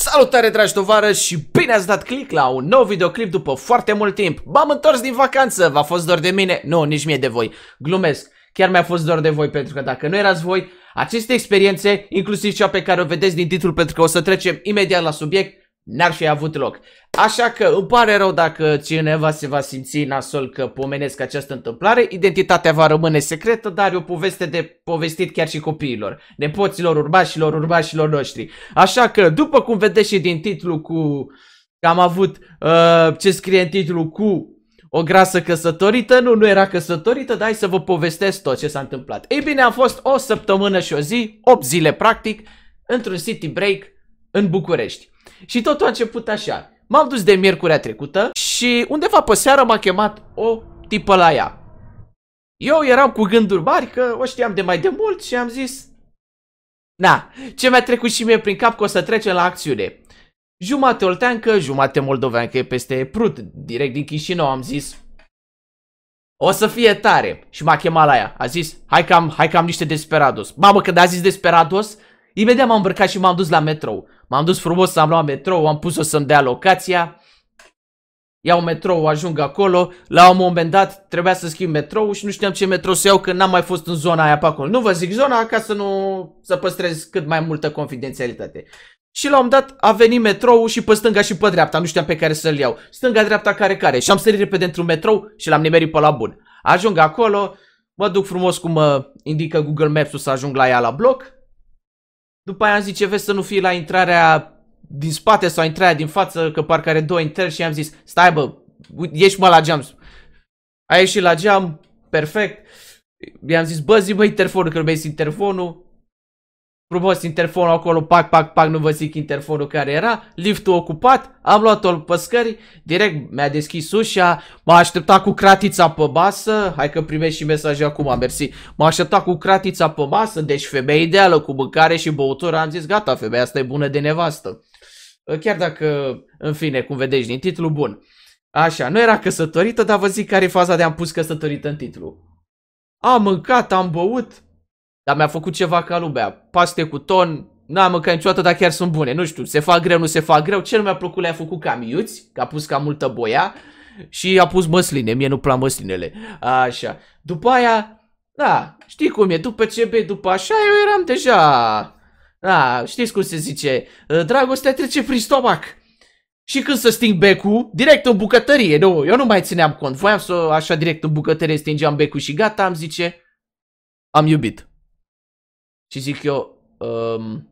Salutare dragi tovară și bine ați dat click la un nou videoclip după foarte mult timp M-am întors din vacanță, v-a fost doar de mine? Nu, nici mie de voi, glumesc Chiar mi-a fost doar de voi pentru că dacă nu erați voi Aceste experiențe, inclusiv cea pe care o vedeți din titlu pentru că o să trecem imediat la subiect n-ar fi avut loc. Așa că îmi pare rău dacă cineva se va simți nasol că pomenesc această întâmplare, identitatea va rămâne secretă, dar e o poveste de povestit chiar și copiilor, nepoților, urbașilor, urbașilor noștri. Așa că, după cum vedeți și din titlu cu... că am avut uh, ce scrie în titlu cu o grasă căsătorită, nu, nu era căsătorită, dar hai să vă povestesc tot ce s-a întâmplat. Ei bine, a fost o săptămână și o zi, 8 zile practic, într-un city break în București. Și totul a început așa. M-am dus de miercurea trecută și undeva pe seară m-a chemat o tipă la ea. Eu eram cu gânduri mari că o știam de mai de mult și am zis Na, ce mi-a trecut și mie prin cap că o să trecem la acțiune. Jumate olteancă, jumate moldoveancă e peste Prut, direct din Chișinău, am zis o să fie tare. Și m-a chemat la ea. A zis, hai că am, hai că am niște desperados. Mamă, când a zis desperados, Imediat m-am îmbrăcat și m-am dus la metrou. M-am dus frumos, am luat metrou, am pus-o să-mi dea locația. Iau metrou, ajung acolo, la un moment dat trebuia să schimb metrou și nu știam ce metrou să iau că n-am mai fost în zona aia pe acolo. Nu vă zic zona ca să nu să păstrez cât mai multă confidențialitate. Și la un moment dat a venit metrou și pe stânga și pe dreapta, nu știam pe care să-l iau. Stânga, dreapta, care, care. Și am sărit repede într-un metrou și l-am nimerit pe la bun. Ajung acolo, mă duc frumos cum mă indică Google Maps-ul să ajung la ea la bloc. După aia am ce vezi să nu fii la intrarea din spate sau intrarea din față, că parcă are două intrări și am zis, stai bă, ieși mă la geam. A ieșit la geam, perfect. I-am zis, bă, zi mă interfonul, că iubesc interfonul frumos interfonul acolo, pac, pac, pac, nu vă zic interfonul care era, liftul ocupat, am luat-o pe scări, direct mi-a deschis ușa, m-a așteptat cu cratița pe masă, hai că primești și mesaj acum, mersi, m-a așteptat cu cratița pe masă, deci femeie ideală cu mâncare și băutură, am zis gata, femeia asta e bună de nevastă. Ă, chiar dacă, în fine, cum vedeți din titlu, bun. Așa, nu era căsătorită, dar vă zic care e faza de am pus căsătorită în titlu. Am mâncat, am băut, dar mi-a făcut ceva ca lumea. Paste cu ton, n-am mâncat niciodată, dar chiar sunt bune. Nu știu, se fac greu, nu se fac greu. Cel mi-a plăcut le-a făcut ca miuți, că a pus cam multă boia și a pus măsline. Mie nu plac măslinele. Așa. După aia, da, știi cum e, după ce bei, după așa, eu eram deja... Da, știți cum se zice, ă, dragostea trece prin stomac. Și când să sting becul, direct în bucătărie, nu, eu nu mai țineam cont. Voiam să așa direct în bucătărie stingeam becul și gata, am zice, am iubit. Și zic eu, um,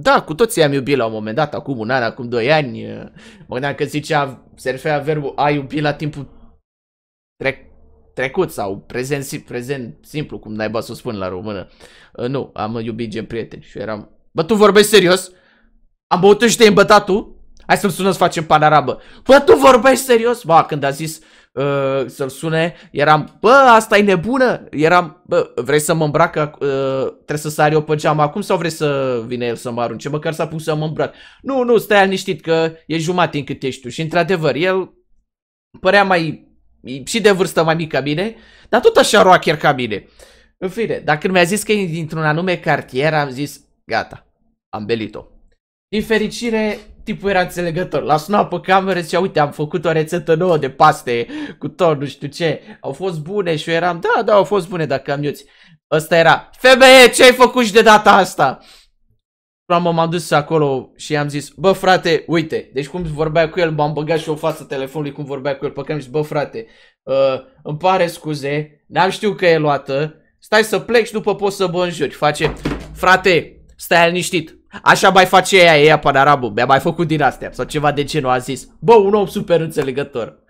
da, cu toții am iubit la un moment dat, acum un an, acum doi ani. Uh, mă gândeam că zicea, se referea verbul a iubi la timpul trec, trecut sau prezent, prezent simplu, cum naiba să o spun la română. Uh, nu, am iubit gen prieteni și eram... Bă, tu vorbești serios? Am băut și te-ai îmbătat tu? Hai să-mi sună să facem panarabă. Bă, tu vorbești serios? Ba, când a zis uh, să-l sune, eram, bă, asta e nebună, eram, bă, vrei să mă îmbrac, uh, trebuie să sari eu pe geam acum sau vrei să vine el să mă arunce, măcar s-a pus să mă îmbrac. Nu, nu, stai liniștit că e jumate în cât ești tu și într-adevăr, el părea mai, și de vârstă mai mic ca mine, dar tot așa roacher ca mine. În fine, dacă mi-a zis că e dintr-un anume cartier, am zis, gata, am belit-o. Din fericire, tipul era înțelegător. L-a sunat pe cameră și uite, am făcut o rețetă nouă de paste cu tot, nu știu ce. Au fost bune și eu eram, da, da, au fost bune dacă am iuți. Ăsta era, femeie, ce ai făcut și de data asta? Mamă, m-am dus acolo și i-am zis, bă frate, uite, deci cum vorbea cu el, m-am băgat și o față telefonului cum vorbea cu el, pe care am zis, bă frate, uh, îmi pare scuze, n-am știut că e luată, stai să plec și după poți să bă înjuri, face, frate, stai liniștit, Așa mai face ea, ea pe arabul, mi-a mai făcut din astea sau ceva de genul, a zis, bă, un om super înțelegător.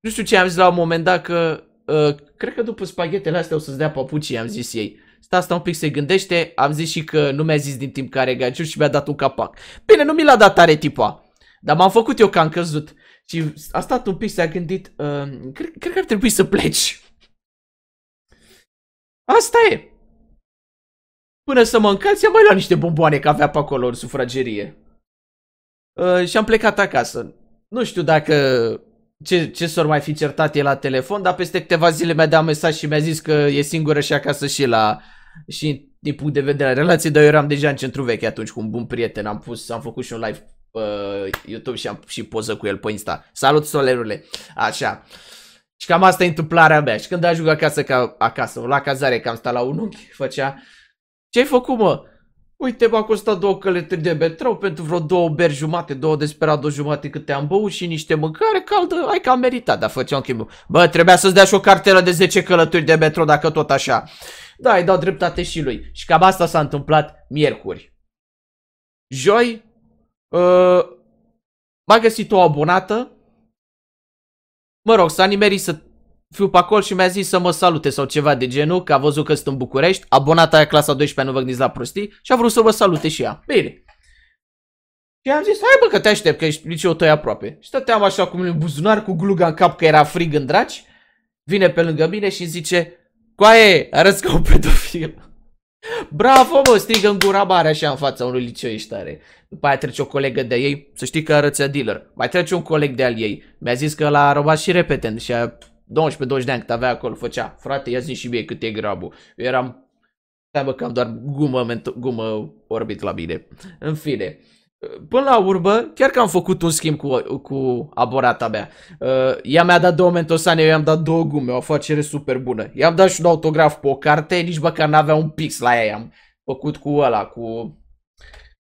Nu știu ce am zis la un moment dat că, uh, cred că după spaghetele astea o să-ți dea papucii, am zis ei. Sta asta un pic se gândește, am zis și că nu mi-a zis din timp care gagiu și mi-a dat un capac. Bine, nu mi l-a dat tare tipa, dar m-am făcut eu că am căzut. Și a stat un pic, s-a gândit, uh, cred, cred că ar trebui să pleci. Asta e. Până să mă încalți, am mai luat niște bomboane că avea pe acolo în sufragerie. Uh, și am plecat acasă. Nu știu dacă ce, ce s-or mai fi certat el la telefon, dar peste câteva zile mi-a dat mesaj și mi-a zis că e singură și acasă și la... Și din punct de vedere al relației, dar eu eram deja în centru vechi atunci cu un bun prieten, am pus, am făcut și un live pe uh, YouTube și am și poză cu el pe Insta. Salut, solerule! Așa. Și cam asta e întâmplarea mea. Și când ajung acasă, ca, acasă, la cazare, că am stat la unghi, făcea... Ce-ai făcut, mă? Uite, m-a costat două călători de metrou pentru vreo două beri jumate, două desperado jumate cât te-am băut și niște mâncare caldă, ai că am meritat, dar făceam chimul. Bă, trebuia să-ți dea și o cartelă de 10 călături de metrou dacă tot așa. Da, îi dau dreptate și lui. Și cam asta s-a întâmplat miercuri. Joi, uh, m-a găsit o abonată. Mă rog, s-a nimerit să fiu pe acolo și mi-a zis să mă salute sau ceva de genul, că a văzut că sunt în București, abonata aia clasa 12 nu vă gândiți la prostii și a vrut să vă salute și ea. Bine. Și am zis, hai bă că te aștept, că ești liceu tău aproape. Și stăteam așa cu mine buzunar, cu gluga în cap, că era frig în draci. Vine pe lângă mine și zice, coaie, arăți ca un pedofil. Bravo, mă, strigă în gura mare așa în fața unui liceiști tare. După aia trece o colegă de ei, să știi că arățea dealer. Mai trece un coleg de al ei. Mi-a zis că l-a robat și repetent și a 12-20 de ani cât avea acolo, făcea, frate, ia zi și mie cât e grabul. Eu eram, stai bă, că am doar gumă, gumă orbit la mine. În fine, Până la urmă, chiar că am făcut un schimb cu, cu aborata mea. Uh, ea mi-a dat două mentosane, eu i-am dat două gume, o afacere super bună. I-am dat și un autograf pe o carte, nici măcar n-avea un pix la ea. I-am făcut cu ăla, cu...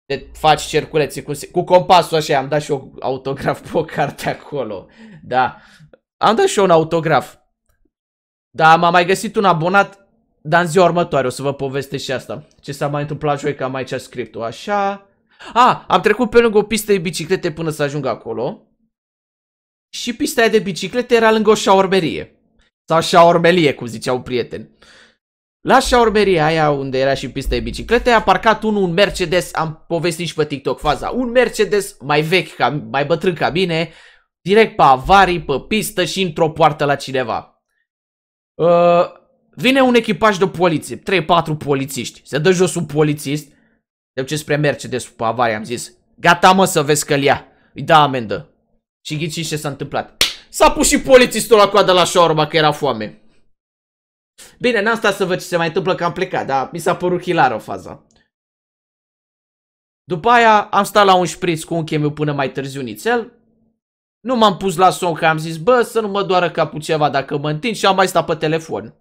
Te faci cerculețe cu, cu compasul așa, am dat și un autograf pe o carte acolo. Da, am dat și eu un autograf. Da, m-am mai găsit un abonat, dar în ziua următoare o să vă povestesc și asta. Ce s-a mai întâmplat joi, că am aici scriptul, așa... A, am trecut pe lângă o pistă de biciclete până să ajung acolo. Și pista aia de biciclete era lângă o șaormerie. Sau șaormelie, cum ziceau prieteni. La șaormeria aia unde era și pista de biciclete a parcat unul un Mercedes, am povestit și pe TikTok faza, un Mercedes mai vechi, ca, mai bătrân ca mine, direct pe avarii, pe pistă și într-o poartă la cineva. Uh, vine un echipaj de poliție, 3-4 polițiști, se dă jos un polițist, de ce spre Mercedes pe avarii am zis, gata mă să vezi că ia, îi da amendă. Și ghiciți ce s-a întâmplat. S-a pus și polițistul la coadă la șaurma că era foame. Bine, n-am stat să văd ce se mai întâmplă că am plecat, dar mi s-a părut hilară fază. După aia am stat la un șpriț cu un chemiu până mai târziu nițel, nu m-am pus la somn că am zis, bă, să nu mă doară capul ceva dacă mă întind și am mai stat pe telefon.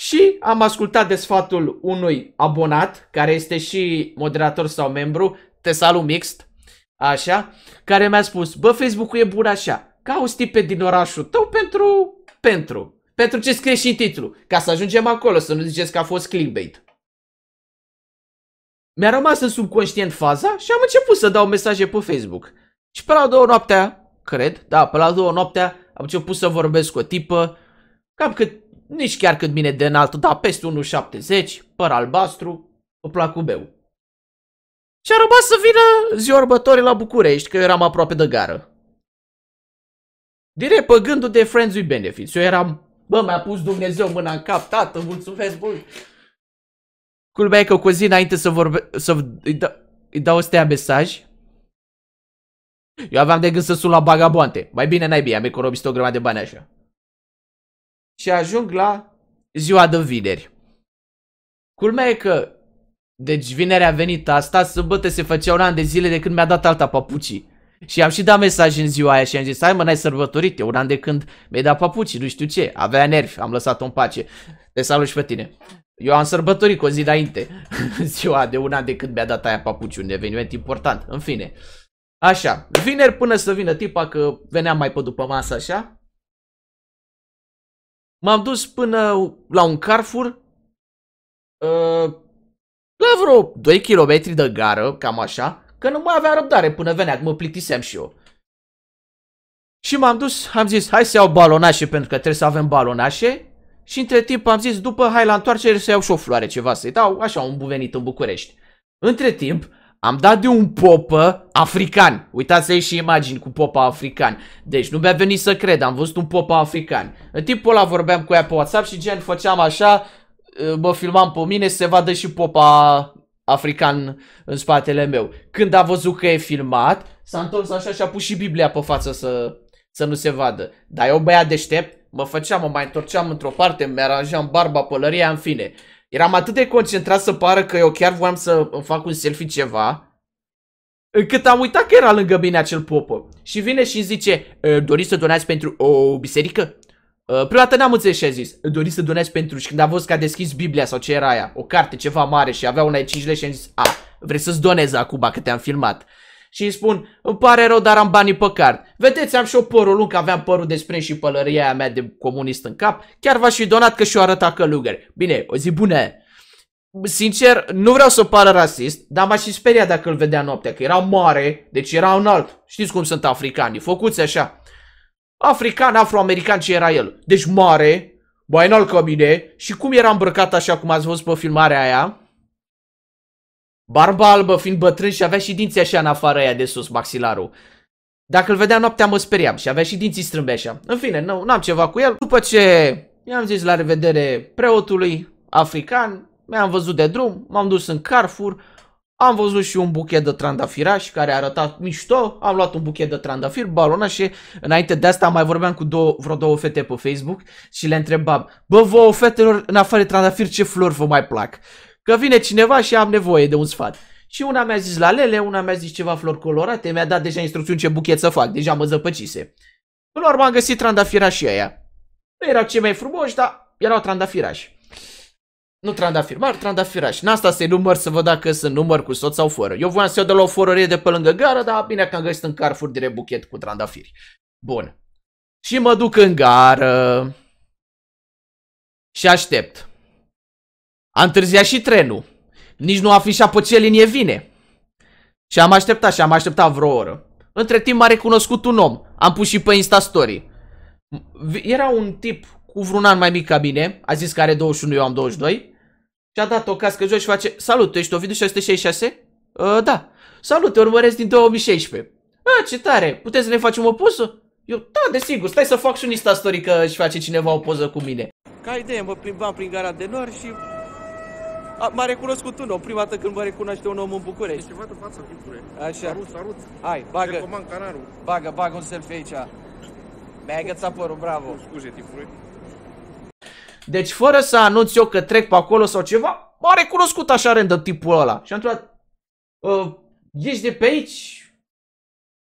Și am ascultat de sfatul unui abonat, care este și moderator sau membru, te salut Mixt, așa, care mi-a spus, bă, Facebook-ul e bun așa, o stipe din orașul tău pentru, pentru, pentru ce scrie și în titlu, ca să ajungem acolo, să nu ziceți că a fost clickbait. Mi-a rămas în subconștient faza și am început să dau mesaje pe Facebook. Și pe la două noaptea cred, da, pe la două noaptea am început să vorbesc cu o tipă, cam cât, nici chiar cât bine de înaltă, dar peste 1,70, păr albastru, o plac beu. Și a rămas să vină ziurbătorii la București, că eu eram aproape de gară. Direct pe gândul de Friends with Benefits, eu eram, bă, mi-a pus Dumnezeu mâna în cap, tată, mulțumesc mult. Culmea e că cu o zi înainte să vorbe, să îi, da, îi dau ăstea mesaj, eu aveam de gând să sun la bagaboante. Mai bine n-ai am economisit o grămadă de bani așa. Și ajung la ziua de vineri. Culmea e că, deci vinerea a venit asta, sâmbătă se făcea un an de zile de când mi-a dat alta papucii. Și am și dat mesaj în ziua aia și am zis, hai mă, n-ai sărbătorit, e un an de când mi-ai dat papucii, nu știu ce, avea nervi, am lăsat-o în pace. Te salut și pe tine. Eu am sărbătorit cu o zi înainte, ziua de un an de când mi-a dat aia papuci, un eveniment important, în fine. Așa, vineri până să vină tipa că veneam mai pe după masă așa. M-am dus până la un Carrefour. Uh, la vreo 2 km de gară, cam așa, că nu mai aveam răbdare până venea, mă plictisem și eu. Și m-am dus, am zis, hai să iau balonașe pentru că trebuie să avem balonașe. Și între timp am zis, după hai la întoarcere să iau și o floare ceva, să-i dau așa un buvenit în București. Între timp, am dat de un popă african. Uitați aici și imagini cu popa african. Deci nu mi-a venit să cred, am văzut un popa african. În timpul ăla vorbeam cu ea pe WhatsApp și gen făceam așa, ă, mă filmam pe mine să se vadă și popa african în spatele meu. Când a văzut că e filmat, s-a întors așa și a pus și Biblia pe față să, să nu se vadă. Dar eu băiat deștept, mă făceam, mă mai întorceam într-o parte, mi aranjam barba, pălăria, în fine. Eram atât de concentrat să pară că eu chiar voiam să fac un selfie ceva Încât am uitat că era lângă mine acel popă Și vine și zice Doriți să donați pentru o biserică? Prima dată n-am înțeles și a zis Doriți să donați pentru Și când a văzut că a deschis Biblia sau ce era aia O carte ceva mare și avea una de 5 lei și a zis A, vrei să-ți donezi acum că te-am filmat și îi spun Îmi pare rău, dar am banii pe card. Vedeți, am și o părul lung, aveam părul de despre și pălăria aia mea de comunist în cap. Chiar v-aș fi donat că și-o arăta călugări. Bine, o zi bună. Sincer, nu vreau să pară rasist, dar m-aș și speria dacă îl vedea noaptea, că era mare, deci era înalt. Știți cum sunt africanii, făcuți așa. African, afroamerican, ce era el? Deci mare, mai înalt ca mine și cum era îmbrăcat așa cum ați văzut pe filmarea aia, Barba albă, fiind bătrân și avea și dinții așa în afară aia de sus, maxilarul. Dacă îl vedea noaptea mă speriam și avea și dinții strâmbe așa. În fine, nu am ceva cu el. După ce i-am zis la revedere preotului african, mi-am văzut de drum, m-am dus în Carrefour, am văzut și un buchet de trandafiraș care arăta mișto, am luat un buchet de trandafir. balona și înainte de asta mai vorbeam cu două, vreo două fete pe Facebook și le întrebam Bă, vouă fetelor, în afară de trandafir, ce flori vă mai plac? Că vine cineva și am nevoie de un sfat. Și una mi-a zis la lele, una mi-a zis ceva flori colorate, mi-a dat deja instrucțiuni ce buchet să fac, deja mă zăpăcise. Până la urmă am găsit trandafirașii aia. Nu păi erau cei mai frumoși, dar erau trandafirași. Nu trandafir, mar trandafiraș. N-asta să-i număr să văd dacă sunt număr cu soț sau fără. Eu voiam să iau de la o forărie de pe lângă gară, dar bine că am găsit în Carrefour de buchet cu trandafiri. Bun. Și mă duc în gară. Și aștept. A întârziat și trenul. Nici nu afișa pe ce linie vine. Și am așteptat și am așteptat vreo oră. Între timp m-a recunoscut un om. Am pus și pe Insta Story. Era un tip cu vreun an mai mic ca mine. A zis că are 21, eu am 22. Și a dat o cască jos și face Salut, tu ești Ovidiu 666? Uh, ă, da. Salut, te urmăresc din 2016. Ah, ce tare! Puteți să ne facem o poză? Eu, da, desigur, stai să fac și un Insta Story că își face cineva o poză cu mine. Ca idee, mă plimbam prin gara de nori și M-a recunoscut un om, prima dată când mă recunoaște un om în București. Deci ceva de față, Victore. Așa. Salut, salut. Hai, bagă. Recomand canarul. Bagă, bagă un selfie aici. Mi-ai agățat părul, bravo. Scuze, tipule. Deci fără să anunț eu că trec pe acolo sau ceva, m-a recunoscut așa random tipul ăla. Și am întrebat, ă, ești de pe aici?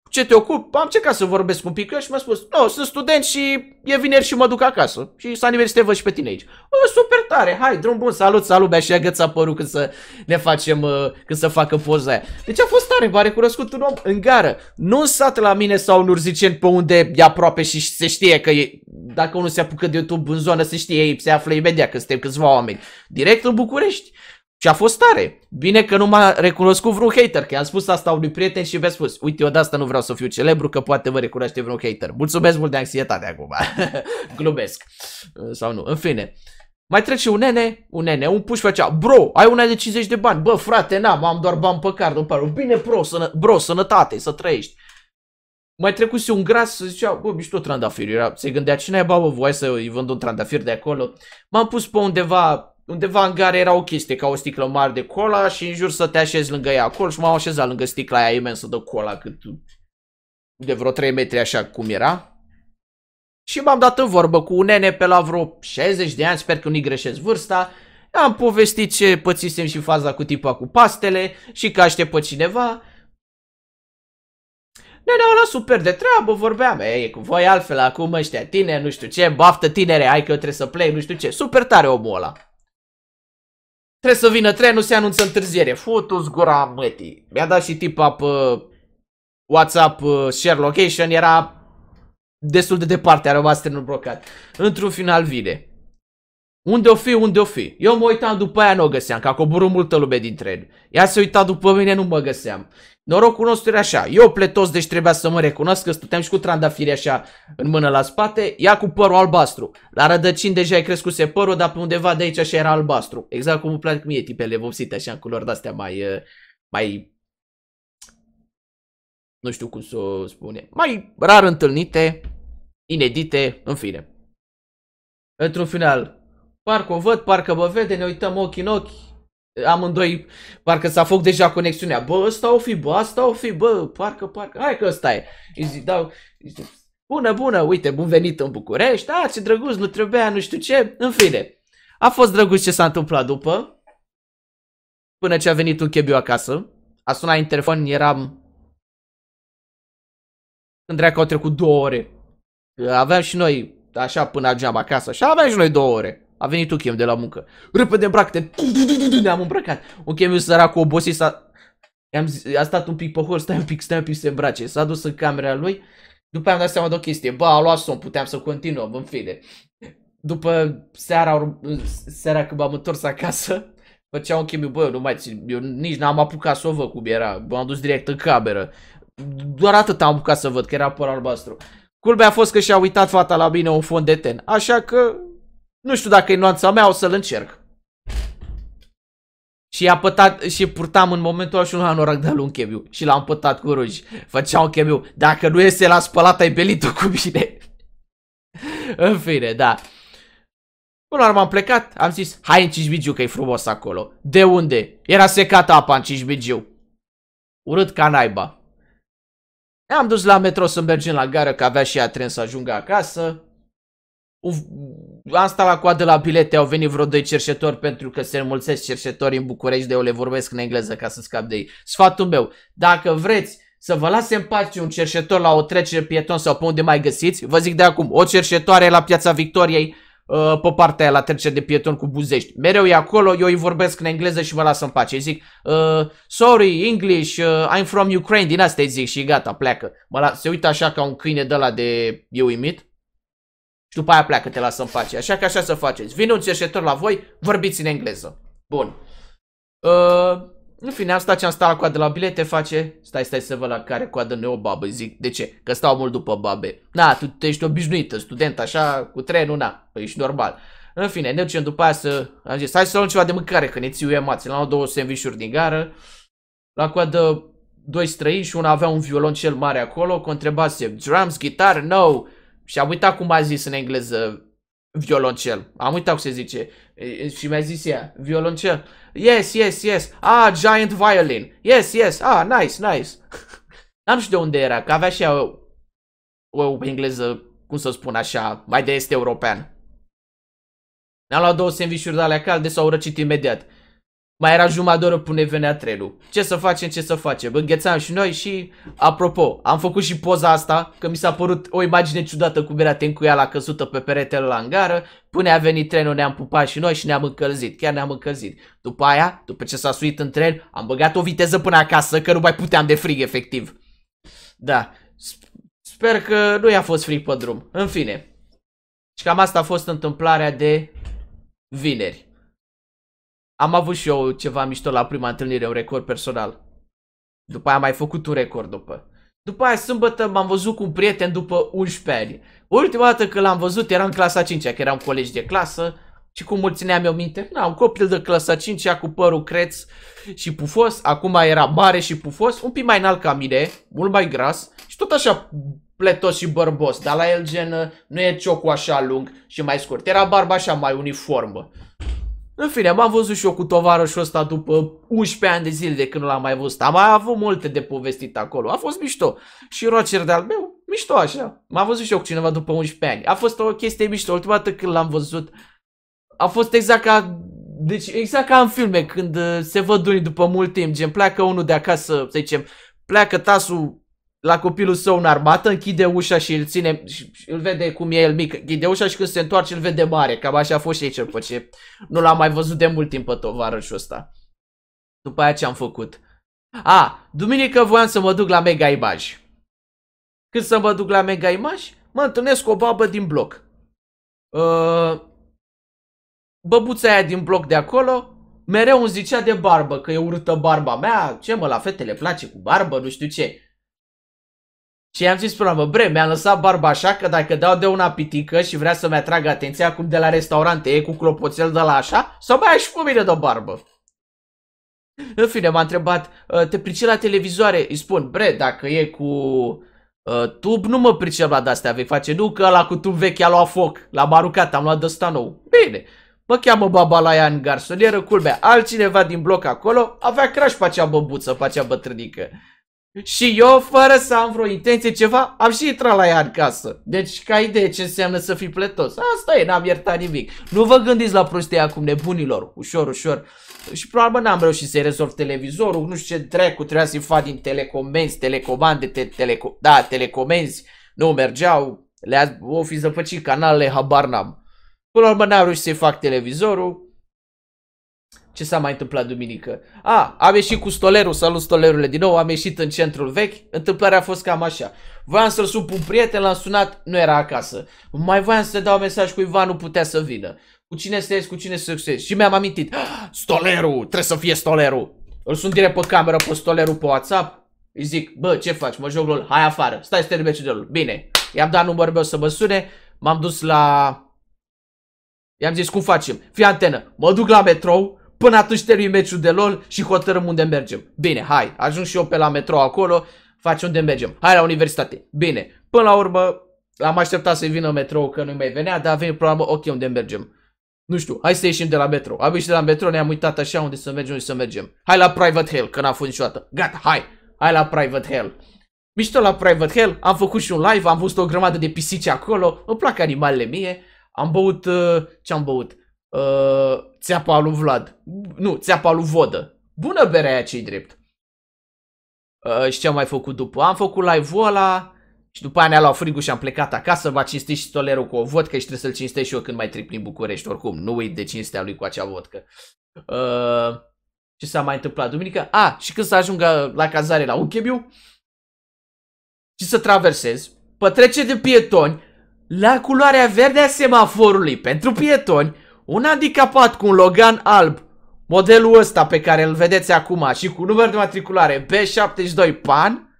ce te ocup? Am ce ca să vorbesc un pic. Eu și mi-a spus, nu, no, sunt student și e vineri și mă duc acasă. Și s-a nimerit să te văd și pe tine aici. O, super tare, hai, drum bun, salut, salut, bea și agăța părul când să ne facem, uh, când să facă poza aia. Deci a fost tare, m-a recunoscut un om în gară. Nu în sat la mine sau în Urzicen pe unde e aproape și se știe că e, dacă unul se apucă de YouTube în zonă, se știe, se află imediat că suntem câțiva oameni. Direct în București. Și a fost tare. Bine că nu m-a recunoscut vreun hater, că i-am spus asta unui prieten și mi-a spus, uite, eu de asta nu vreau să fiu celebru, că poate mă recunoaște vreun hater. Mulțumesc mult de anxietate acum. Glumesc. Uh, sau nu. În fine. Mai trece un nene, un nene, un puș făcea, bro, ai una de 50 de bani, bă, frate, n-am, am doar bani pe card, îmi pare, bine, bro, sănă, bro, sănătate, să trăiești. Mai trecuse un gras să zicea, bă, mișto trandafir, era, se gândea, cine ai, bă, voi să-i vând un trandafir de acolo. M-am pus pe undeva undeva în gare era o chestie, ca o sticlă mare de cola și în jur să te așezi lângă ea acolo și m-am așezat lângă sticla aia imensă de cola cât de vreo 3 metri așa cum era. Și m-am dat în vorbă cu un nene pe la vreo 60 de ani, sper că nu-i greșesc vârsta, am povestit ce pățisem și faza cu tipa cu pastele și că aștept pe cineva. Neneul luat super de treabă, vorbeam, e cu voi altfel acum ăștia tine, nu știu ce, baftă tinere, hai că eu trebuie să plec, nu știu ce, super tare omul ăla. Trebuie să vină trenul, se anunță întârziere. Futus gura mătii. Mi-a dat și tip pe uh, WhatsApp uh, share location, era destul de departe, a rămas trenul blocat. Într-un final vine. Unde o fi, unde o fi. Eu mă uitam după aia, nu o găseam, că a coborât multă lume din tren. Ea se uita după mine, nu mă găseam. Norocul nostru era așa. Eu pletos, deci trebuia să mă recunosc că stăteam și cu trandafiri așa în mână la spate. Ea cu părul albastru. La rădăcini deja ai crescuse părul, dar pe undeva de aici așa era albastru. Exact cum îmi plac mie tipele vopsite așa în culori de-astea mai... Eh, mai... Nu știu cum să o spune. Mai rar întâlnite, inedite, în fine. Într-un final, Parcă o văd, parcă mă vede, ne uităm ochi în ochi. Amândoi, parcă s-a făcut deja conexiunea. Bă, ăsta o fi, bă, asta o fi, bă, parcă, parcă, hai că ăsta e. Îi zic, dau, îi zic, bună, bună, uite, bun venit în București, a, ce drăguț, nu trebuia, nu știu ce, în fine. A fost drăguț ce s-a întâmplat după, până ce a venit un chebiu acasă. A sunat în telefon, eram... Când dreacă au trecut două ore. Aveam și noi, așa, până ajungeam acasă, așa, aveam și noi două ore. A venit un Chem, de la muncă. Repede îmbracă-te. Ne-am îmbrăcat. Un Chem, săracul obosit, s-a... I-am zis, a stat un pic pe hol, stai un pic, stai un pic să se îmbrace. S-a dus în camera lui. După am dat seama de o chestie. Bă, a luat somn, puteam să continuăm, în fine. După seara, seara când m-am întors acasă, făcea un chemiu bă, eu nu mai țin, eu nici n-am apucat să o văd cum era, m-am dus direct în cameră. Doar atât am apucat să văd, că era păr albastru. Culmea a fost că și-a uitat fata la mine un fond de ten, așa că nu știu dacă e nuanța mea, o să-l încerc. Și a pătat, și purtam în momentul ăla și un anorac de un chemiu. Și l-am pătat cu ruj. Făcea un chemiu. Dacă nu este la spălat, ai belit cu mine. în fine, da. Până la am plecat, am zis, hai în Cismigiu că e frumos acolo. De unde? Era secată apa în Cismigiu. Urât ca naiba. Ne-am dus la metro să mergem la gară, că avea și ea tren să ajungă acasă am stat la coadă la bilete, au venit vreo doi cerșetori pentru că se înmulțesc cerșetori în București, de eu le vorbesc în engleză ca să scap de ei. Sfatul meu, dacă vreți să vă lase în pace un cerșetor la o trecere pieton sau pe unde mai găsiți, vă zic de acum, o cerșetoare la Piața Victoriei, uh, pe partea aia la trecere de pieton cu Buzești. Mereu e acolo, eu îi vorbesc în engleză și mă las în pace. Îi zic, uh, sorry, English, uh, I'm from Ukraine, din asta îi zic și gata, pleacă. Mă las, se uită așa ca un câine de la de eu imit și după aia pleacă, te lasă în pace. Așa că așa să faceți. Vine un cerșetor la voi, vorbiți în engleză. Bun. Uh, în fine, asta ce am stat la coadă la bilete face... Stai, stai să vă la care coadă e o babă, zic. De ce? Că stau mult după babe. Na, tu ești obișnuită, student, așa, cu trenul, na. Păi ești normal. În fine, ne ducem după aia să... Am zis, hai să luăm ceva de mâncare, că ne țiu emați. Ne am două sandvișuri din gară. La coadă doi străini și una avea un violon cel mare acolo, că întrebase drums, guitar, no, și am uitat cum a zis în engleză violoncel. Am uitat cum se zice. Și mi-a zis ea, violoncel. Yes, yes, yes. Ah, giant violin. Yes, yes. Ah, nice, nice. Dar am știu de unde era, că avea și ea o, o engleză, cum să spun așa, mai de este european. Ne-am luat două sandvișuri de alea calde, s-au răcit imediat. Mai era jumătate de oră până venea trenul. Ce să facem, ce să facem? Înghețam și noi și, apropo, am făcut și poza asta, că mi s-a părut o imagine ciudată cum era tencuiala căzută pe peretele la angară. Până a venit trenul ne-am pupat și noi și ne-am încălzit, chiar ne-am încălzit. După aia, după ce s-a suit în tren, am băgat o viteză până acasă, că nu mai puteam de frig, efectiv. Da, sper că nu i-a fost frig pe drum. În fine. Și cam asta a fost întâmplarea de vineri. Am avut și eu ceva mișto la prima întâlnire, un record personal. După aia am mai făcut un record după. După aia sâmbătă m-am văzut cu un prieten după 11 ani. Ultima dată când l-am văzut era în clasa 5 că eram colegi de clasă și cum îl țineam eu minte, na, un copil de clasa 5 cu părul creț și pufos, acum era mare și pufos, un pic mai înalt ca mine, mult mai gras și tot așa pletos și bărbos, dar la el gen nu e ciocul așa lung și mai scurt, era barba așa mai uniformă. În fine, m-am văzut și eu cu tovarășul ăsta după 11 ani de zile de când l-am mai văzut. Am mai avut multe de povestit acolo. A fost mișto. Și Roger de-al meu, mișto așa. M-am văzut și eu cu cineva după 11 ani. A fost o chestie mișto. Ultima dată când l-am văzut, a fost exact ca... Deci exact ca în filme, când uh, se văd unii după mult timp, gen pleacă unul de acasă, să zicem, pleacă tasul la copilul său în armată, închide ușa și îl ține, și îl vede cum e el mic, închide ușa și când se întoarce îl vede mare, cam așa a fost și aici, după ce nu l-am mai văzut de mult timp pe tovarășul ăsta. După aia ce am făcut? A, duminică voiam să mă duc la Mega Image. Când să mă duc la Mega Image, mă întâlnesc cu o babă din bloc. Uh, băbuța aia din bloc de acolo, mereu îmi zicea de barbă, că e urâtă barba mea, ce mă, la fetele place cu barbă, nu știu ce. Și i-am zis până la mă, bre, mi a lăsat barba așa că dacă dau de una pitică și vrea să-mi atragă atenția acum de la restaurante, e cu clopoțel de la așa, sau mai ai și pe mine de barbă. În fine, m-a întrebat, ă, te pricep la televizoare? Îi spun, bre, dacă e cu uh, tub, nu mă pricep la de-astea vechi. Face, nu, că ăla cu tub vechi a luat foc. L-am aruncat, am luat de ăsta nou. Bine, mă cheamă ea în garsonieră, culmea, altcineva din bloc acolo avea crash pe acea băbuță, pe acea bătrânică. Și eu, fără să am vreo intenție, ceva, am și intrat la ea în casă. Deci, ca idee ce înseamnă să fii pletos. Asta e, n-am iertat nimic. Nu vă gândiți la prostia acum, nebunilor. Ușor, ușor. Și probabil n-am reușit să-i rezolv televizorul, nu știu ce dracu trebuia să-i fac din telecomenzi, telecomande, te, teleco da, telecomenzi. Nu mergeau, le-a, o fi zăpăcit canalele, habar n-am. Până la urmă n-am reușit să-i fac televizorul, ce s-a mai întâmplat duminică? A, am ieșit cu stolerul, salut stolerule din nou, am ieșit în centrul vechi, întâmplarea a fost cam așa. Voiam să-l sun un prieten, l-am sunat, nu era acasă. Mai voiam să dau mesaj cuiva, nu putea să vină. Cu cine să cu cine să ies. Și mi-am amintit, ah, stolerul, trebuie să fie stolerul. Îl sun direct pe cameră, pe stolerul pe WhatsApp, îi zic, bă, ce faci, mă joc LOL, hai afară, stai să te de LOL. Bine, i-am dat numărul meu să mă sune, m-am dus la... I-am zis, cum facem? Fii antenă, mă duc la metrou, Până atunci termin meciul de LOL și hotărâm unde mergem. Bine, hai, ajung și eu pe la metro acolo, faci unde mergem. Hai la universitate. Bine, până la urmă am așteptat să vină metrou că nu mai venea, dar a venit ok, unde mergem. Nu știu, hai să ieșim de la metro. Am ieșit de la metro, ne-am uitat așa unde să mergem, unde să mergem. Hai la Private Hell, că n a fost niciodată. Gata, hai, hai la Private Hell. Mișto la Private Hell, am făcut și un live, am văzut o grămadă de pisici acolo, îmi plac animalele mie. Am băut, uh, ce-am băut? Uh, țeapa lui Vlad. Nu, țeapa lui Vodă. Bună berea aia cei drept. Uh, și ce am mai făcut după? Am făcut live-ul ăla și după aia ne-a luat frigul și am plecat acasă. M-a cinstit și tolerul cu o vodcă și trebuie să-l cinstesc și eu când mai trec prin București. Oricum, nu uit de cinstea lui cu acea vodcă. Uh, ce s-a mai întâmplat duminică? A, ah, și când să ajungă la cazare la Uchebiu și să traversez pătrece de pietoni la culoarea verde a semaforului pentru pietoni un handicapat cu un Logan alb, modelul ăsta pe care îl vedeți acum și cu număr de matriculare B72 PAN,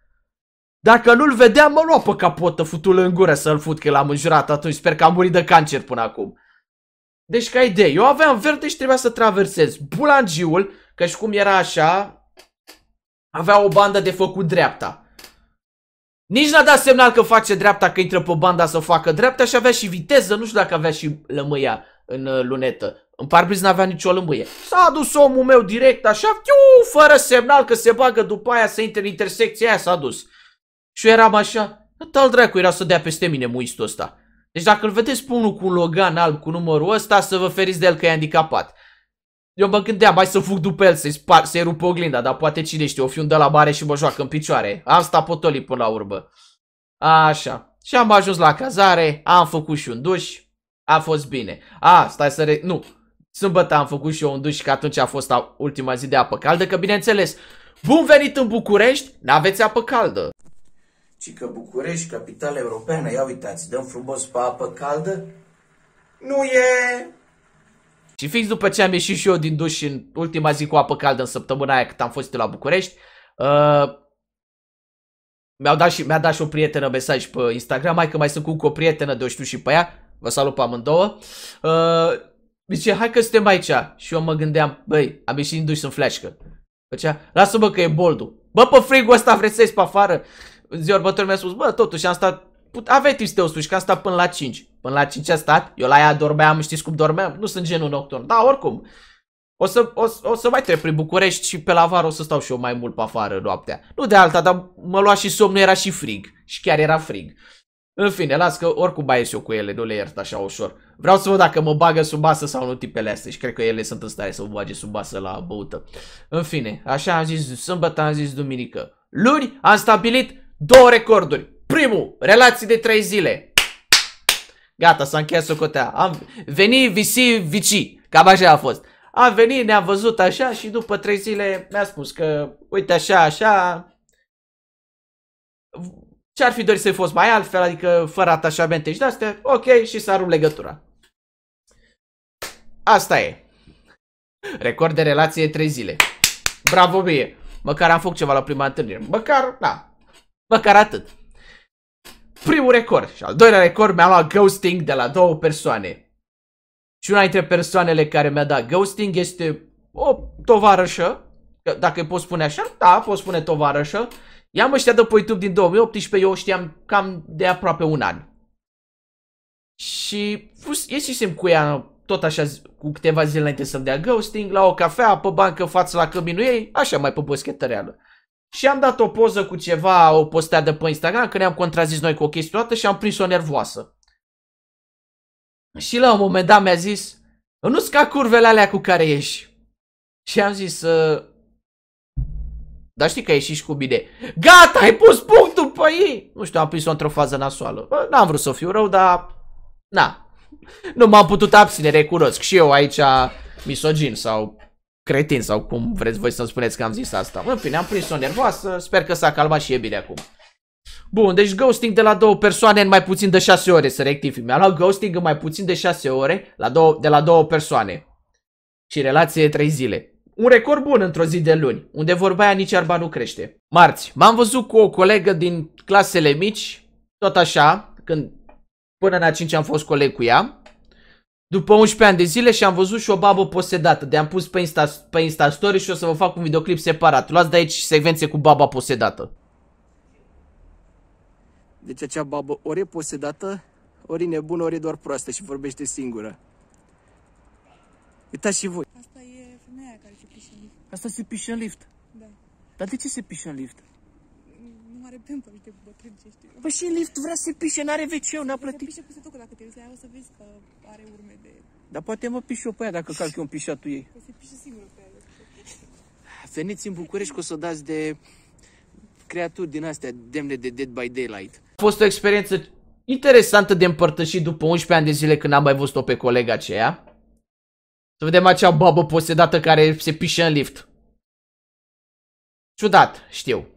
dacă nu-l vedeam, mă lua pe capotă, futul în gură să-l fut, că l-am înjurat atunci, sper că am murit de cancer până acum. Deci ca idee, eu aveam verde și trebuia să traversez bulangiul, că și cum era așa, avea o bandă de făcut dreapta. Nici n-a dat semnal că face dreapta, că intră pe banda să facă dreapta și avea și viteză, nu știu dacă avea și lămâia în uh, lunetă. În parbriz n-avea nicio lămâie. S-a dus omul meu direct așa, tiu, fără semnal că se bagă după aia să intre în intersecția aia, s-a dus. Și eu eram așa, tal dracu era să dea peste mine muistul ăsta. Deci dacă îl vedeți pe unul cu un Logan alb cu numărul ăsta, să vă feriți de el că e handicapat. Eu mă gândeam, mai să fug după el, să-i să rup oglinda, dar poate cine știe, o fi un de la mare și mă joacă în picioare. Am stat potolit până la urmă. Așa. Și am ajuns la cazare, am făcut și un duș, a fost bine. A, stai să re... Nu, sâmbătă am făcut și eu un duș, că atunci a fost ultima zi de apă caldă, că bineînțeles, bun venit în București, n-aveți apă caldă. Ci că București, capitala europeană, ia uitați, dăm frumos pe apă caldă? Nu e... Și fix după ce am ieșit și eu din duș în ultima zi cu apă caldă în săptămâna aia cât am fost la București, uh, mi-a dat, și, mi dat și o prietenă mesaj pe Instagram, mai că mai sunt cu, cu o prietenă de o știu și pe ea, Vă salut pe amândouă. Uh, zice, hai că suntem aici. Și eu mă gândeam, băi, am ieșit duș în flashcă. Făcea, lasă-mă că e boldu. Bă, pe frigul ăsta vreți să ieși pe afară? În ziua următoare mi-a spus, bă, totuși am stat aveai timp să te usuși, că am stat până la 5. Până la 5 a stat, eu la ea dormeam, știți cum dormeam? Nu sunt genul nocturn, dar oricum. O să, o, o să mai trec prin București și pe la vară o să stau și eu mai mult pe afară noaptea. Nu de alta, dar mă lua și somnul era și frig. Și chiar era frig. În fine, las că oricum baiesc eu cu ele, nu le iert așa ușor. Vreau să văd dacă mă bagă sub basă sau nu tipele astea și cred că ele sunt în stare să mă bage sub basă la băută. În fine, așa am zis sâmbătă, am zis duminică. Luni am stabilit două recorduri. Primul, relații de 3 zile. Gata, s-a încheiat socotea. Am venit visi vici. Cam așa a fost. Am venit, ne-am văzut așa și după 3 zile mi-a spus că uite așa, așa, ce-ar fi dorit să-i fost mai altfel, adică fără atașamente și de-astea, ok, și s-a rupt legătura. Asta e. Record de relație 3 zile. Bravo mie! Măcar am făcut ceva la prima întâlnire. Măcar, da. Măcar atât. Primul record și al doilea record mi a luat ghosting de la două persoane. Și una dintre persoanele care mi-a dat ghosting este o tovarășă, dacă pot spune așa, da, pot spune tovarășă, I-am ăștia de pe YouTube din 2018, eu știam cam de aproape un an. Și fus, ieșisem cu ea tot așa cu câteva zile înainte să-mi dea ghosting, la o cafea, pe bancă, față la căminul ei, așa mai pe reală. Și am dat o poză cu ceva, o de pe Instagram, că ne-am contrazis noi cu o chestie toată și am prins-o nervoasă. Și la un moment dat mi-a zis, nu-ți ca curvele alea cu care ieși. Și am zis, uh, dar știi că ai și cu bine. Gata, ai pus punctul pe ei! Nu știu, am prins-o într-o fază nasoală. N-am vrut să fiu rău, dar... Na. Nu m-am putut abține, recunosc. Și eu aici misogin sau cretin sau cum vreți voi să-mi spuneți că am zis asta. În fine, am prins-o nervoasă, sper că s-a calmat și e bine acum. Bun, deci ghosting de la două persoane în mai puțin de 6 ore, să rectific. Mi-a luat ghosting în mai puțin de 6 ore la două, de la două persoane. Și relație 3 zile. Un record bun într-o zi de luni, unde vorba aia nici arba nu crește. Marți, m-am văzut cu o colegă din clasele mici, tot așa, când până în a 5 am fost coleg cu ea. După 11 ani de zile și am văzut și o babă posedată. De-am pus pe Insta, pe Insta Story și o să vă fac un videoclip separat. Luați de aici secvențe cu baba posedată. Deci acea babă ori e posedată, ori e nebună, ori e doar proastă și vorbește singură. Uitați și voi pișe lift. Asta se pișe în lift? Da. Dar de ce se pișe în lift? Nu are pentru de știu. Păi și în lift vrea să se pișe, n-are wc n-a plătit. Se pișe peste tot, dacă te uiți la ea o să vezi că are urme de... Dar poate mă piși eu pe aia dacă calc eu un pișatul ei. Că se pișe singură pe aia. Veniți în București că o să dați de creaturi din astea demne de Dead by Daylight. A fost o experiență interesantă de împărtășit după 11 ani de zile când am mai văzut-o pe colega aceea. Să vedem acea babă posedată care se pișe în lift. Ciudat, știu.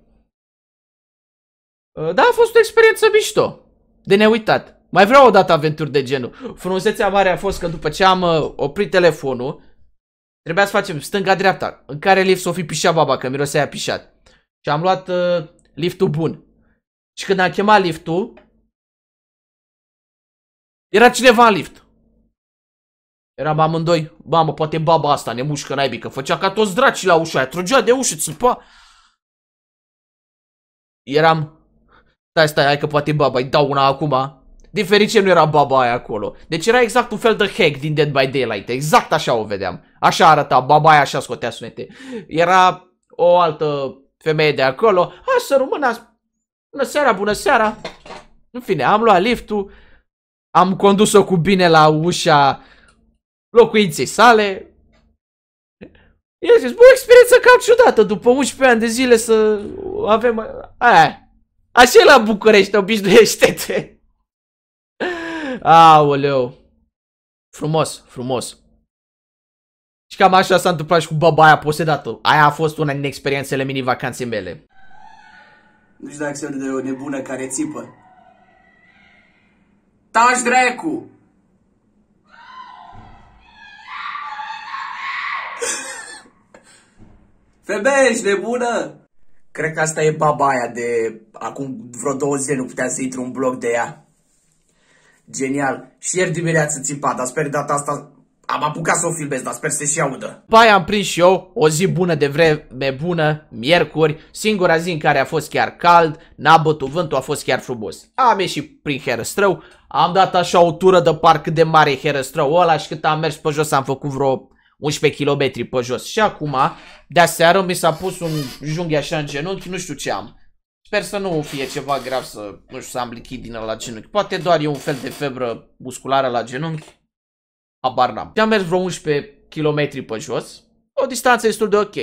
Ă, da, a fost o experiență mișto. De neuitat. Mai vreau o dată aventuri de genul. Frumusețea mare a fost că după ce am ă, oprit telefonul, trebuia să facem stânga-dreapta, în care lift s-o fi pișat baba, că mirosea a pișat. Și am luat uh, liftul bun. Și când am chemat liftul, era cineva în lift. Eram amândoi, mamă, poate baba asta ne mușcă naibii, că făcea ca toți dracii la ușa aia, Trugea de ușă, țâpa. Eram... Stai, stai, hai că poate baba, îi dau una acum. Din ferice nu era baba aia acolo. Deci era exact un fel de hack din Dead by Daylight, exact așa o vedeam. Așa arăta, baba aia așa scotea sunete. Era o altă femeie de acolo. Hai să rămână, bună seara, bună seara. În fine, am luat liftul, am condus-o cu bine la ușa locuinței sale. El zis, bă, experiență cam ciudată, după 11 ani de zile să avem... Aia, așa e la București, obișnuiește-te. Aoleu. Frumos, frumos. Și cam așa s-a întâmplat și cu baba aia posedată. Aia a fost una din experiențele mini-vacanței mele. Nu deci știu dacă se de o nebună care țipă. Tași dracu! Femeie, ești nebună? Cred că asta e baba aia de acum vreo două zile nu putea să intru un blog de ea. Genial. Și ieri dimineață țipa, dar sper data asta am apucat să o filmez, dar sper să și audă. După aia am prins și eu o zi bună de vreme bună, miercuri, singura zi în care a fost chiar cald, n-a bătut vântul, a fost chiar frumos. Am ieșit prin herăstrău, am dat așa o tură de parc de mare herăstrău ăla și cât am mers pe jos am făcut vreo 11 km pe jos. Și acum, de aseară mi s-a pus un junghi așa în genunchi, nu știu ce am. Sper să nu fie ceva grav să, nu știu, să am lichidină la genunchi. Poate doar e un fel de febră musculară la genunchi. Abar n-am. Am mers vreo 11 km pe jos. O distanță destul de ok.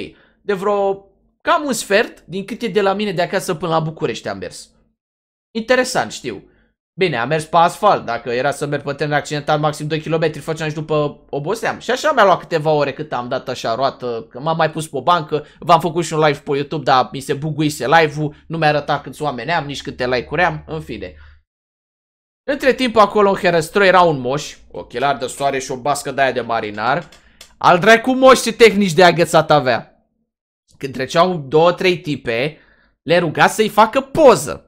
De vreo cam un sfert din cât e de la mine de acasă până la București am mers. Interesant, știu. Bine, am mers pe asfalt, dacă era să merg pe teren accidentat maxim 2 km, făceam și după oboseam. Și așa mi-a luat câteva ore cât am dat așa roată, că m-am mai pus pe o bancă, v-am făcut și un live pe YouTube, dar mi se buguise live-ul, nu mi-a arătat câți oameni am, nici câte like-uri am, în fine. Între timp acolo în Herăstrău era un moș, ochelar de soare și o bască de aia de marinar. Al dracu moș ce tehnici de agățat avea. Când treceau două, trei tipe, le ruga să-i facă poză.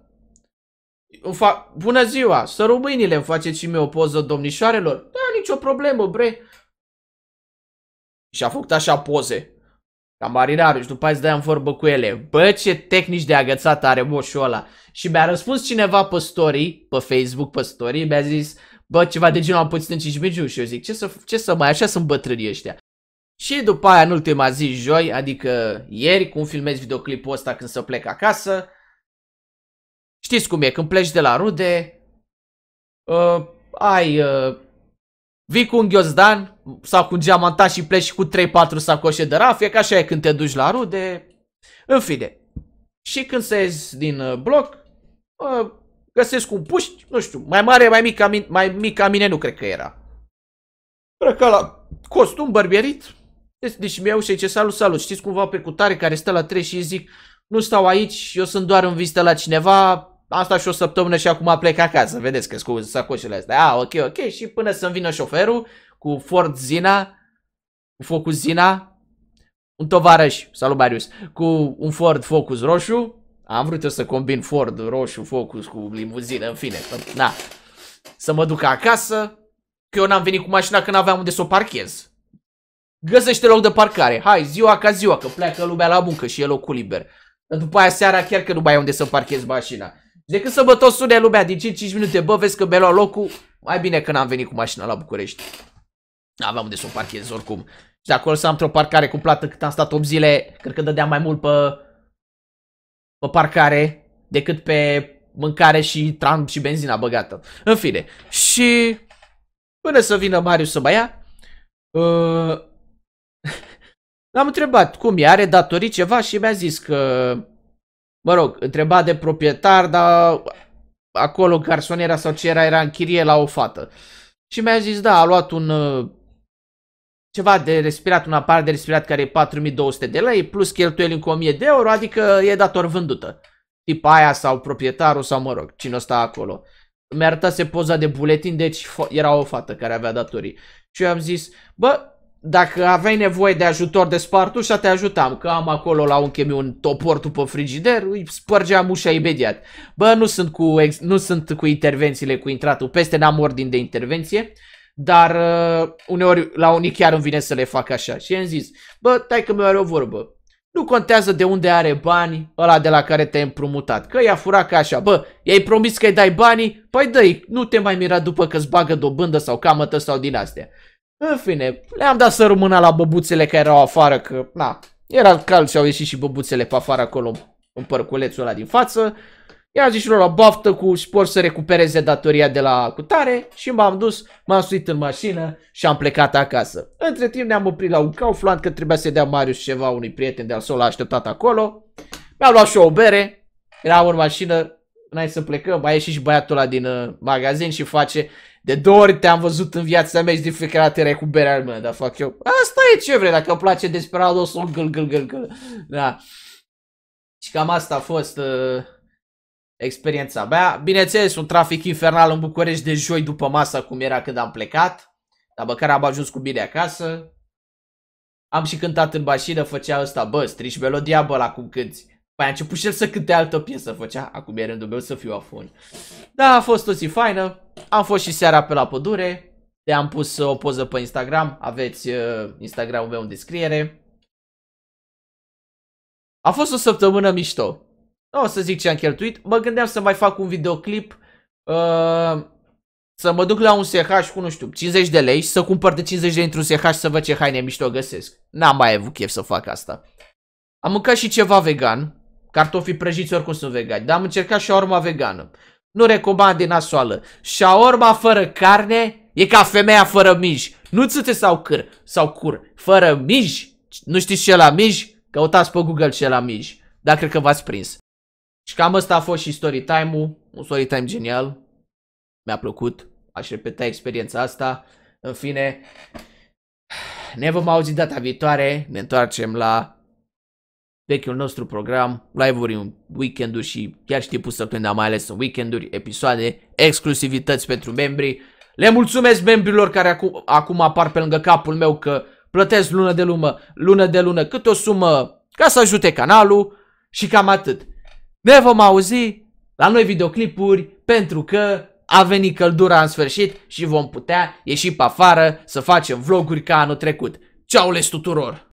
Fa Bună ziua, să mâinile, îmi faceți și mie o poză domnișoarelor? Da, nicio problemă, bre. Și a făcut așa poze. Ca marinar, și după aceea îți în vorbă cu ele. Bă, ce tehnici de agățat are moșul ăla. Și mi-a răspuns cineva pe story, pe Facebook, pe story, mi-a zis, bă, ceva de genul am puțin în 5 și eu zic, ce să, ce să mai, așa sunt bătrânii ăștia. Și după aia, în ultima zi, joi, adică ieri, cum filmez videoclipul ăsta când să plec acasă, Știți cum e, când pleci de la rude, uh, ai... Uh, vii cu un ghiozdan sau cu un geamantat și pleci cu 3-4 sacoșe de rafie, ca așa e când te duci la rude. În fine. Și când se ies din uh, bloc, uh, găsesc un puști, nu știu, mai mare, mai mic ca mine, mai mic ca mine nu cred că era. Răca la costum bărbierit. Deci mi-au și ce salut, salut. Știți cumva pe cutare care stă la 3 și zic, nu stau aici, eu sunt doar în vizită la cineva, Asta și o săptămână și acum plec acasă, vedeți că scuze sacoșele astea. A, ok, ok, și până să-mi vină șoferul cu Ford Zina, cu Focus Zina, un tovarăș, salut Marius, cu un Ford Focus roșu, am vrut eu să combin Ford roșu Focus cu limuzină, în fine, na. Să mă duc acasă, că eu n-am venit cu mașina că n-aveam unde să o parchez. Găsește loc de parcare, hai, ziua ca ziua, că pleacă lumea la muncă și e locul liber. după aia seara chiar că nu mai ai unde să parchezi mașina. Decât să bă tot sune lumea din 5-5 minute, bă, vezi că mi-a luat locul, mai bine că n-am venit cu mașina la București. Aveam unde să o parchez oricum. Și de acolo să am într-o parcare cu plată cât am stat 8 zile, cred că dădeam mai mult pe, pe parcare decât pe mâncare și tram și benzina băgată. În fine. Și până să vină Marius să mai ia, uh, l-am întrebat cum e, are datorii ceva și mi-a zis că mă rog, întreba de proprietar, dar acolo garsoniera sau ce era, era în chirie la o fată. Și mi-a zis, da, a luat un uh, ceva de respirat, un aparat de respirat care e 4200 de lei, plus cheltuieli încă 1000 de euro, adică e dator vândută. Tip aia sau proprietarul sau, mă rog, cine sta acolo. Mi-a se poza de buletin, deci era o fată care avea datorii. Și eu am zis, bă, dacă aveai nevoie de ajutor de spart ușa, te ajutam, că am acolo la un chemi un topor după frigider, îi spărgeam ușa imediat. Bă, nu sunt cu, ex- nu sunt cu intervențiile, cu intratul peste, n-am ordin de intervenție, dar uh, uneori la unii chiar îmi vine să le fac așa. Și am zis, bă, tai că mi are o vorbă. Nu contează de unde are bani ăla de la care te-ai împrumutat, că i-a furat ca așa, bă, i-ai promis că îi dai banii, păi dă nu te mai mira după că-ți bagă dobândă sau camătă sau din astea. În fine, le-am dat să rămână la băbuțele care erau afară, că, na, era cald și au ieșit și băbuțele pe afară acolo, în părculețul ăla din față. I-am zis și lor la baftă cu spor să recupereze datoria de la cutare și m-am dus, m-am suit în mașină și am plecat acasă. Între timp ne-am oprit la un Kaufland că trebuia să dea Marius ceva unui prieten de-al său, l-a așteptat acolo. Mi-am luat și o bere, eram în mașină, n-ai să plecăm, a ieșit și băiatul ăla din uh, magazin și face de două ori te-am văzut în viața mea și de fiecare dată erai cu berea mea, dar fac eu. Asta e ce vrei, dacă îmi place Desperado, o să gâl, gâl, gâl, gâl. Da. Și cam asta a fost uh, experiența mea. Bineînțeles, un trafic infernal în București de joi după masa cum era când am plecat. Dar măcar am ajuns cu bine acasă. Am și cântat în mașină, făcea ăsta, bă, strici melodia, bă, la cum cânti. Păi a început și el să cânte altă piesă făcea, acum e rândul meu să fiu afon. Da, a fost o zi faină, am fost și seara pe la pădure, te-am pus uh, o poză pe Instagram, aveți uh, Instagramul meu în descriere. A fost o săptămână mișto. Nu da, o să zic ce am cheltuit, mă gândeam să mai fac un videoclip, uh, să mă duc la un SH cu, nu știu, 50 de lei și să cumpăr de 50 de lei într-un SH să văd ce haine mișto găsesc. N-am mai avut chef să fac asta. Am mâncat și ceva vegan, cartofii prăjiți oricum sunt vegani, dar am încercat orma vegană. Nu recomand din Și orma fără carne e ca femeia fără miji. Nu țâțe sau cur, sau cur. Fără miji. Nu știți ce la miji? Căutați pe Google ce la miji. Dar cred că v-ați prins. Și cam asta a fost și story time-ul. Un story time genial. Mi-a plăcut. Aș repeta experiența asta. În fine, ne vom auzi data viitoare. Ne întoarcem la vechiul nostru program, live-uri în weekenduri și chiar și timpul săptămâna, mai ales în weekenduri, episoade, exclusivități pentru membri. Le mulțumesc membrilor care acum, acum apar pe lângă capul meu că plătesc lună de lună, lună de lună cât o sumă ca să ajute canalul și cam atât. Ne vom auzi la noi videoclipuri pentru că a venit căldura în sfârșit și vom putea ieși pe afară să facem vloguri ca anul trecut. Ceau les tuturor!